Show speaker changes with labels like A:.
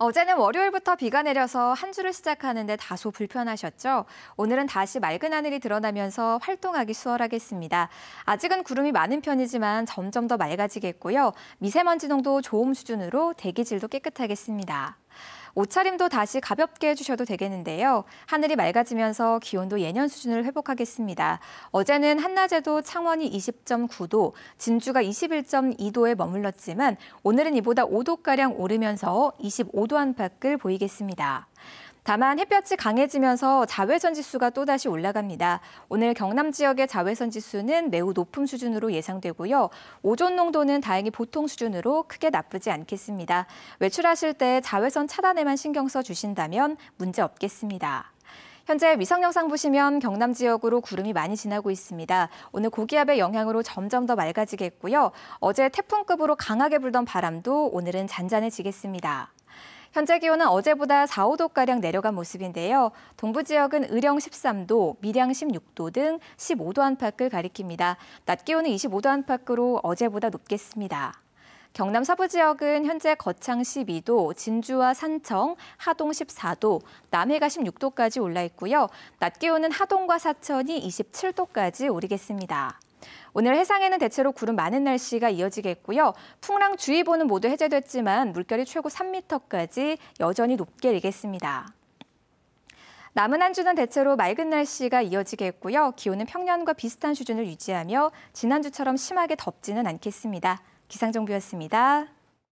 A: 어제는 월요일부터 비가 내려서 한 주를 시작하는데 다소 불편하셨죠? 오늘은 다시 맑은 하늘이 드러나면서 활동하기 수월하겠습니다. 아직은 구름이 많은 편이지만 점점 더 맑아지겠고요. 미세먼지 농도 좋음 수준으로 대기질도 깨끗하겠습니다. 옷차림도 다시 가볍게 해주셔도 되겠는데요. 하늘이 맑아지면서 기온도 예년 수준을 회복하겠습니다. 어제는 한낮에도 창원이 20.9도, 진주가 21.2도에 머물렀지만 오늘은 이보다 5도가량 오르면서 25도 안팎을 보이겠습니다. 다만 햇볕이 강해지면서 자외선 지수가 또다시 올라갑니다. 오늘 경남 지역의 자외선 지수는 매우 높은 수준으로 예상되고요. 오존 농도는 다행히 보통 수준으로 크게 나쁘지 않겠습니다. 외출하실 때 자외선 차단에만 신경 써 주신다면 문제 없겠습니다. 현재 위성 영상 보시면 경남 지역으로 구름이 많이 지나고 있습니다. 오늘 고기압의 영향으로 점점 더 맑아지겠고요. 어제 태풍급으로 강하게 불던 바람도 오늘은 잔잔해지겠습니다. 현재 기온은 어제보다 4, 5도가량 내려간 모습인데요. 동부 지역은 의령 13도, 밀양 16도 등 15도 안팎을 가리킵니다. 낮 기온은 25도 안팎으로 어제보다 높겠습니다. 경남 서부 지역은 현재 거창 12도, 진주와 산청, 하동 14도, 남해가 16도까지 올라 있고요. 낮 기온은 하동과 사천이 27도까지 오르겠습니다. 오늘 해상에는 대체로 구름 많은 날씨가 이어지겠고요. 풍랑주의보는 모두 해제됐지만 물결이 최고 3m까지 여전히 높게 일겠습니다. 남은 한 주는 대체로 맑은 날씨가 이어지겠고요. 기온은 평년과 비슷한 수준을 유지하며 지난주처럼 심하게 덥지는 않겠습니다. 기상정보였습니다.